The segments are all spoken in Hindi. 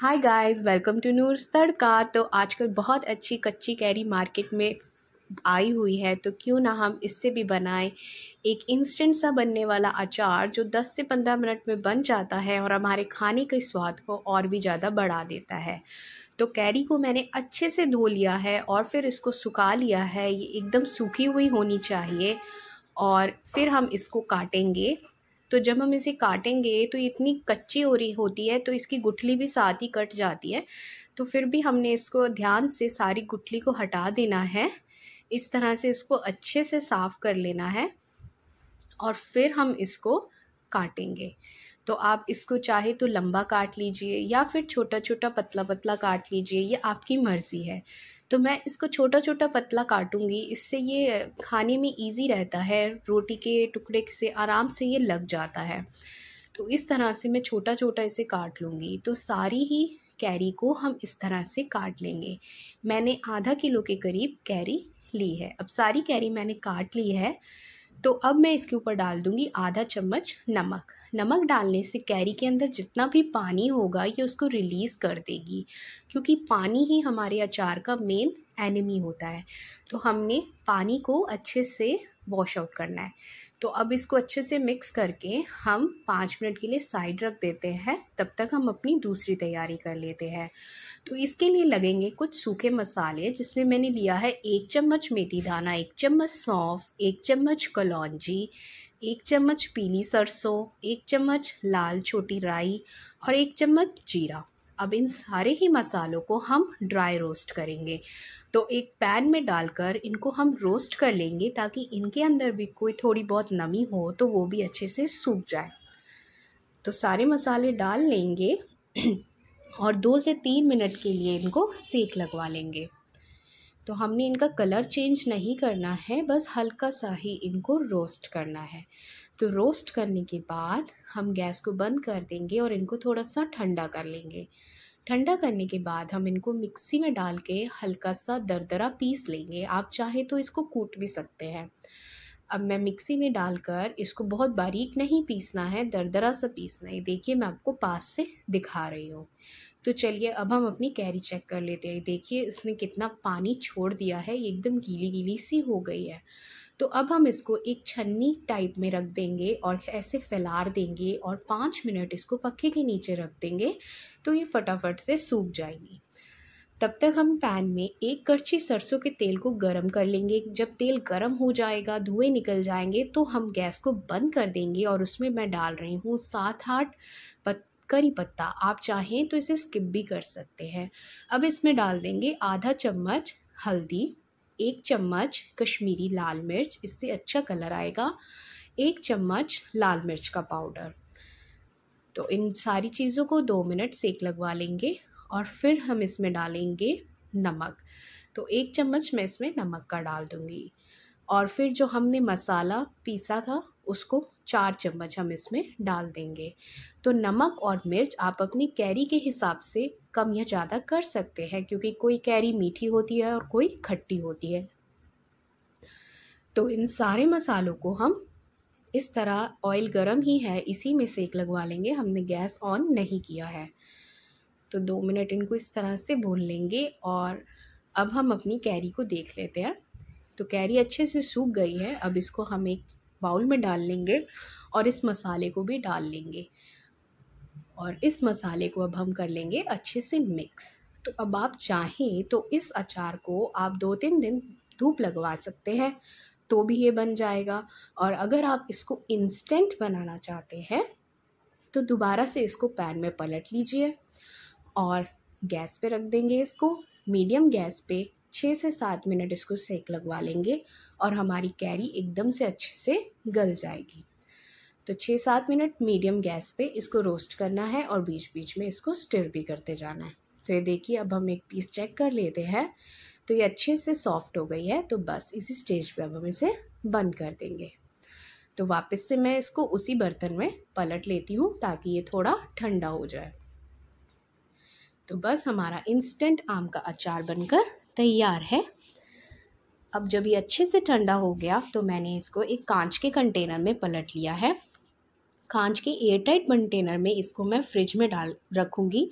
hi guys welcome to Noor Tadka तो आजकल बहुत अच्छी कच्ची कैरी मार्केट में आई हुई है तो क्यों ना हम इससे भी बनाएं एक इंस्टेंट सा बनने वाला अचार जो 10 से 15 मिनट में बन जाता है और हमारे खाने के स्वाद को और भी ज़्यादा बढ़ा देता है तो कैरी को मैंने अच्छे से धो लिया है और फिर इसको सुखा लिया है ये एकदम सूखी हुई होनी चाहिए और फिर हम इसको काटेंगे तो जब हम इसे काटेंगे तो इतनी कच्ची हो रही होती है तो इसकी गुठली भी साथ ही कट जाती है तो फिर भी हमने इसको ध्यान से सारी गुठली को हटा देना है इस तरह से इसको अच्छे से साफ़ कर लेना है और फिर हम इसको काटेंगे तो आप इसको चाहे तो लंबा काट लीजिए या फिर छोटा छोटा पतला पतला काट लीजिए ये आपकी मर्ज़ी है तो मैं इसको छोटा छोटा पतला काटूँगी इससे ये खाने में ईज़ी रहता है रोटी के टुकड़े से आराम से ये लग जाता है तो इस तरह से मैं छोटा छोटा इसे काट लूँगी तो सारी ही कैरी को हम इस तरह से काट लेंगे मैंने आधा किलो के करीब कैरी ली है अब सारी कैरी मैंने काट ली है तो अब मैं इसके ऊपर डाल दूँगी आधा चम्मच नमक नमक डालने से कैरी के अंदर जितना भी पानी होगा ये उसको रिलीज़ कर देगी क्योंकि पानी ही हमारे अचार का मेन एनिमी होता है तो हमने पानी को अच्छे से वॉश आउट करना है तो अब इसको अच्छे से मिक्स करके हम पाँच मिनट के लिए साइड रख देते हैं तब तक हम अपनी दूसरी तैयारी कर लेते हैं तो इसके लिए लगेंगे कुछ सूखे मसाले जिसमें मैंने लिया है एक चम्मच मेथी दाना एक चम्मच सौंफ एक चम्मच कलौजी एक चम्मच पीली सरसों एक चम्मच लाल छोटी राई और एक चम्मच जीरा अब इन सारे ही मसालों को हम ड्राई रोस्ट करेंगे तो एक पैन में डालकर इनको हम रोस्ट कर लेंगे ताकि इनके अंदर भी कोई थोड़ी बहुत नमी हो तो वो भी अच्छे से सूख जाए तो सारे मसाले डाल लेंगे और दो से तीन मिनट के लिए इनको सेक लगवा लेंगे तो हमने इनका कलर चेंज नहीं करना है बस हल्का सा ही इनको रोस्ट करना है तो रोस्ट करने के बाद हम गैस को बंद कर देंगे और इनको थोड़ा सा ठंडा कर लेंगे ठंडा करने के बाद हम इनको मिक्सी में डाल के हल्का सा दरदरा पीस लेंगे आप चाहे तो इसको कूट भी सकते हैं अब मैं मिक्सी में डालकर इसको बहुत बारीक नहीं पीसना है दरदरा सा पीसना है देखिए मैं आपको पास से दिखा रही हूँ तो चलिए अब हम अपनी कैरी चेक कर लेते हैं देखिए इसने कितना पानी छोड़ दिया है एकदम गीली गीली सी हो गई है तो अब हम इसको एक छन्नी टाइप में रख देंगे और ऐसे फैलार देंगे और पाँच मिनट इसको पक्के के नीचे रख देंगे तो ये फटाफट से सूख जाएंगी तब तक हम पैन में एक कड़छी सरसों के तेल को गर्म कर लेंगे जब तेल गर्म हो जाएगा धुएं निकल जाएंगे तो हम गैस को बंद कर देंगे और उसमें मैं डाल रही हूँ सात आठ पत करी पत्ता आप चाहें तो इसे स्किप भी कर सकते हैं अब इसमें डाल देंगे आधा चम्मच हल्दी एक चम्मच कश्मीरी लाल मिर्च इससे अच्छा कलर आएगा एक चम्मच लाल मिर्च का पाउडर तो इन सारी चीज़ों को दो मिनट सेक लगवा लेंगे और फिर हम इसमें डालेंगे नमक तो एक चम्मच मैं इसमें नमक का डाल दूँगी और फिर जो हमने मसाला पीसा था उसको चार चम्मच हम इसमें डाल देंगे तो नमक और मिर्च आप अपनी कैरी के हिसाब से कम या ज़्यादा कर सकते हैं क्योंकि कोई कैरी मीठी होती है और कोई खट्टी होती है तो इन सारे मसालों को हम इस तरह ऑयल गरम ही है इसी में सेक लगवा लेंगे हमने गैस ऑन नहीं किया है तो दो मिनट इनको इस तरह से भून लेंगे और अब हम अपनी कैरी को देख लेते हैं तो कैरी अच्छे से सूख गई है अब इसको हम एक बाउल में डाल लेंगे और इस मसाले को भी डाल लेंगे और इस मसाले को अब हम कर लेंगे अच्छे से मिक्स तो अब आप चाहें तो इस अचार को आप दो तीन दिन धूप लगवा सकते हैं तो भी ये बन जाएगा और अगर आप इसको इंस्टेंट बनाना चाहते हैं तो दोबारा से इसको पैन में पलट लीजिए और गैस पे रख देंगे इसको मीडियम गैस पे छः से सात मिनट इसको सेक लगवा लेंगे और हमारी कैरी एकदम से अच्छे से गल जाएगी तो छः सात मिनट मीडियम गैस पे इसको रोस्ट करना है और बीच बीच में इसको स्टिर भी करते जाना है तो ये देखिए अब हम एक पीस चेक कर लेते हैं तो ये अच्छे से सॉफ्ट हो गई है तो बस इसी स्टेज पे अब हम इसे बंद कर देंगे तो वापस से मैं इसको उसी बर्तन में पलट लेती हूँ ताकि ये थोड़ा ठंडा हो जाए तो बस हमारा इंस्टेंट आम का अचार बनकर तैयार है अब जब ये अच्छे से ठंडा हो गया तो मैंने इसको एक कांच के कंटेनर में पलट लिया है कांच के एयरटाइट कंटेनर में इसको मैं फ्रिज में डाल रखूँगी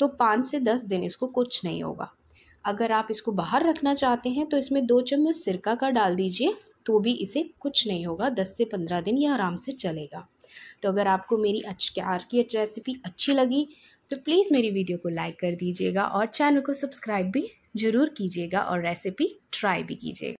तो पाँच से दस दिन इसको कुछ नहीं होगा अगर आप इसको बाहर रखना चाहते हैं तो इसमें दो चम्मच सिरका का डाल दीजिए तो भी इसे कुछ नहीं होगा दस से पंद्रह दिन ये आराम से चलेगा तो अगर आपको मेरी अचार की रेसिपी अच्छी लगी तो प्लीज़ मेरी वीडियो को लाइक कर दीजिएगा और चैनल को सब्सक्राइब भी ज़रूर कीजिएगा और रेसिपी ट्राई भी कीजिएगा